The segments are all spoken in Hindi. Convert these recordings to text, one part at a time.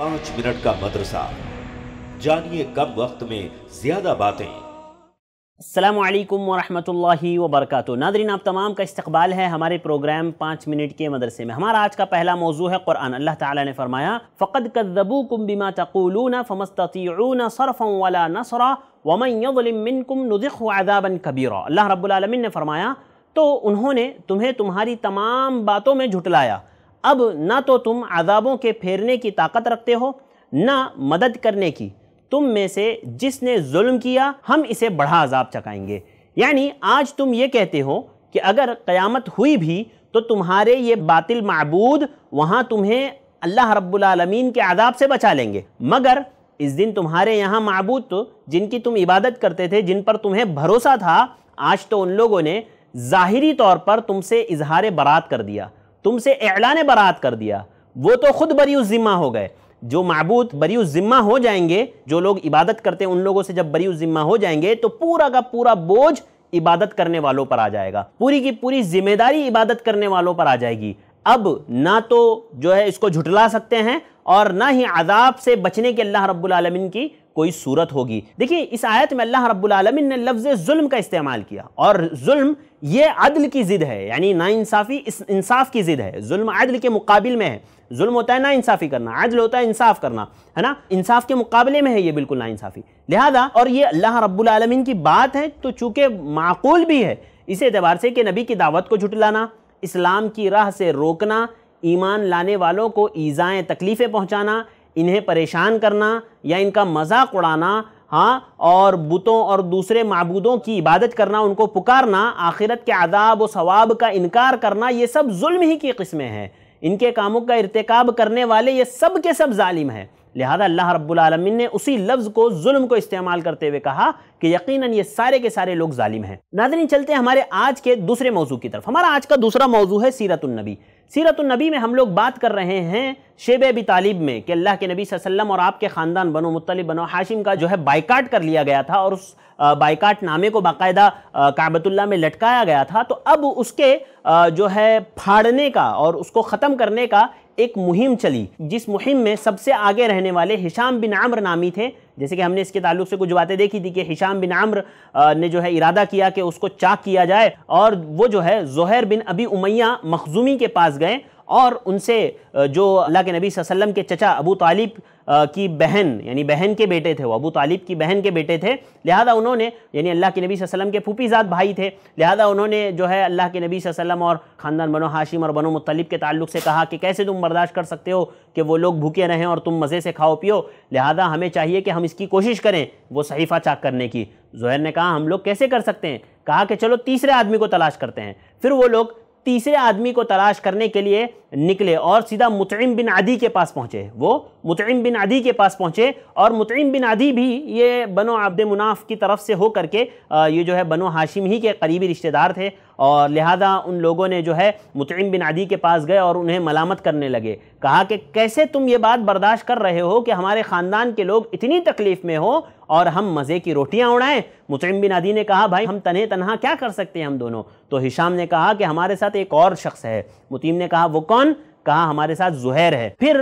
पांच मिनट का मदरसा जानिए कम वक्त में ज्यादा बातें अल्लाम वरहमतुल्लाहि वरक नादरीन आप तमाम का इस्तबाल है हमारे प्रोग्राम पाँच मिनट के मदरसे में हमारा आज का पहला मौजू है कुरान अल्लाह ताला ने फरमाया फ़कद कदबू कुम बिमा तकूलून फ़मस्तून सरफ़ वाला नसरा वमयमिनकुम नज़ाबन कबीर अल्लाह रब्बुल ने फरमाया तो उन्होंने तुम्हें तुम्हारी तमाम बातों में झुटलाया अब ना तो तुम अजाबों के फेरने की ताकत रखते हो ना मदद करने की तुम में से जिसने जुल्म किया हम इसे बढ़ा अजाब चकाएंगे यानी आज तुम ये कहते हो कि अगर क़यामत हुई भी तो तुम्हारे ये बातिल मबूद वहाँ तुम्हें अल्लाह रब्बुलमीन के आदाब से बचा लेंगे मगर इस दिन तुम्हारे यहाँ मबूद तो जिनकी तुम इबादत करते थे जिन पर तुम्हें भरोसा था आज तो उन लोगों ने ज़ाहरी तौर पर तुमसे इजहार बरात कर दिया तुमसे ने बरात कर दिया वो तो खुद बरी ज़िम्मा हो गए जो महबूत बरी ज़िम्मा हो जाएंगे जो लोग इबादत करते हैं उन लोगों से जब बरी ज़िम्मा हो जाएंगे तो पूरा का पूरा बोझ इबादत करने वालों पर आ जाएगा पूरी की पूरी जिम्मेदारी इबादत करने वालों पर आ जाएगी अब ना तो जो है इसको झुटला सकते हैं और ना ही अदाब से बचने के अल्लाह रब्बुल की कोई सूरत होगी देखिए इस आयत में अल्लाह रब्बुल ने लफ्ज़ जुल्म का इस्तेमाल किया और जुल्म ये अदल की ज़िद है यानी नाइंसाफ़ी इस इंसाफ की ज़िद है जुल्म अदल के मुकाबले में है जुल्म होता है नाइंसाफ़ी करना अदल होता है इंसाफ करना है ना इंसाफ के मुकाबले में है ये बिल्कुल इंसाफी लिहाजा और ये अल्लाह रब्बुल की बात है तो चूँकि माकूल भी है इस एतबार से कि नबी की दावत को झुटलाना इस्लाम की राह से रोकना ईमान लाने वालों को ईज़ाएँ तकलीफ़ें पहुँचाना इन्हें परेशान करना या इनका मजाक उड़ाना हाँ और बुतों और दूसरे मबूदों की इबादत करना उनको पुकारना आखिरत के आदाब व सवाब का इनकार करना ये सब जुल्म ही की किस्में हैं इनके कामों का इरतकब करने वाले ये सब के सब ालिम हैं लिहाजा अल्लाह रब्बुलमीन ने उसी लफ्ज़ को जुल्म को इस्तेमाल करते हुए कहा कि यकीनन ये सारे के सारे लोग जालिम हैं नाजरीन चलते हैं हमारे आज के दूसरे मौजू की तरफ हमारा आज का दूसरा मौजू है सीरतुलनबी सीरतुलनबी में हम लोग बात कर रहे हैं शेब अबी तालिब में कि अल्लाह के नबी वसल्लम और आपके ख़ानदान बनो मुतलिब बनो हाशिम का जो है बाइकाट कर लिया गया था और उस बाइकाट नामे को बाकायदा काबतुल्ला में लटकाया गया था तो अब उसके जो है फाड़ने का और उसको ख़त्म करने का एक मुहिम चली जिस मुहिम में सबसे आगे रहने वाले हिशाम बिन आम्र नामी थे जैसे कि हमने इसके ताल्लुक से कुछ बातें देखी थी कि हिशाम बिन आम्र ने जो है इरादा किया कि उसको चाक किया जाए और वो जो है जोहर बिन अबी उमैया मखजूमी के पास गए और उनसे जो अल्लाह के नबी वसल्लम के चचा अबू तालिब की बहन यानी बहन के बेटे थे वो अबू तालिब की बहन के बेटे थे लिहाजा उन्होंने यानी अल्लाह के नबी वसल्लम के फूफीजाद भाई थे लिहाजा उन्होंने जो है अल्लाह के नबी वसल्लम और ख़ानदान बनो हाशिम और बनो मुतलब के ताल्लुक से कहा कि कैसे तुम बर्दाश्त कर सकते हो कि वो लोग भूखे रहें और तुम मज़े से खाओ पियो लिहाजा हमें चाहिए कि हम इसकी कोशिश करें वो सहीफ़ा चाक करने की जहर ने कहा हम लोग कैसे कर सकते हैं कहा कि चलो तीसरे आदमी को तलाश करते हैं फिर वो लोग तीसरे आदमी को तलाश करने के लिए निकले और सीधा मुतम बिन आदि के पास पहुँचे वो मुतम बिन आदि के पास पहुँचे और मुतम बिन आदि भी ये बनो आब्द मुनाफ की तरफ से हो करके ये जो है बनो हाशिम ही के करीबी रिश्तेदार थे और लिहाजा उन लोगों ने जो है मुतम बिन आदि के पास गए और उन्हें मलामत करने लगे कहा कि कैसे तुम ये बात बर्दाश्त कर रहे हो कि हमारे ख़ानदान के लोग इतनी तकलीफ़ में हो और हम मज़े की रोटियां उड़ाएं मुतम बिन आदि ने कहा भाई हम तनहे तनहा क्या कर सकते हैं हम दोनों तो हिशाम ने कहा कि हमारे साथ एक और शख्स है मुतीम ने कहा वो कौन कौन कहा हमारे साथ जुहैर है फिर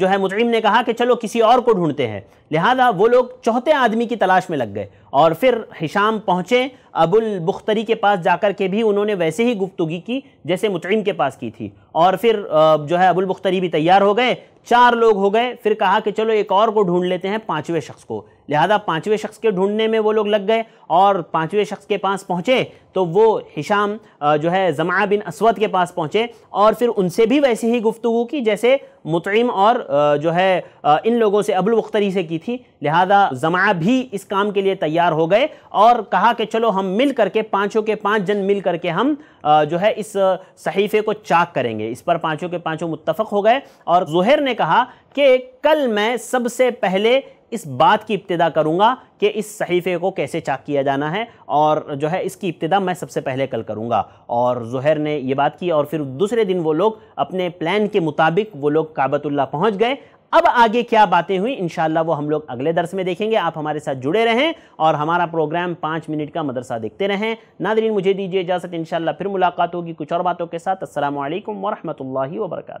जो है मुजरिम ने कहा कि चलो किसी और को ढूंढते हैं लिहाजा वो लोग चौथे आदमी की तलाश में लग गए और फिर हिशाम पहुँचे अबुल बुख्तरी के पास जाकर के भी उन्होंने वैसे ही गुफ्तगी की जैसे मुतम के पास की थी और फिर जो है अबुल बुख्तरी भी तैयार हो गए चार लोग हो गए फिर कहा कि चलो एक और को ढूंढ लेते हैं पांचवें शख्स को लिहाजा पांचवें शख्स के ढूंढने में वो लोग लग गए और पांचवें शख्स के पास पहुँचे तो वो हिशाम जो है जमा बिन असवद के पास पहुँचे और फिर उनसे भी वैसी ही गुफ्तु की जैसे मुतम और जो है इन लोगों से अबुल से की थी लिहाजा जमा भी इस काम के लिए तैयार हो गए और कहा कि चलो हम मिल करके पाँचों के पाँच जन मिल करके हम जो है इस सहीफ़े को चाक करेंगे इस पर पाँचों के पाँचों मुतफ़ हो गए और जहर ने कहा कि कल मैं सबसे पहले इस बात की इब्तदा करूंगा कि इस सहीफ़े को कैसे चाक किया जाना है और जो है इसकी इब्तदा मैं सबसे पहले कल करूंगा और जहर ने यह बात की और फिर दूसरे दिन वो लोग अपने प्लान के मुताबिक वो लोग काबतुल्ला पहुंच गए अब आगे क्या बातें हुई इन वो हम लोग अगले दर्स में देखेंगे आप हमारे साथ जुड़े रहें और हमारा प्रोग्राम पाँच मिनट का मदरसा देखते रहें नादरीन मुझे दीजिए इजाज़त इन फिर मुलाकात होगी कुछ और बातों के साथ असल वरहमल वर्का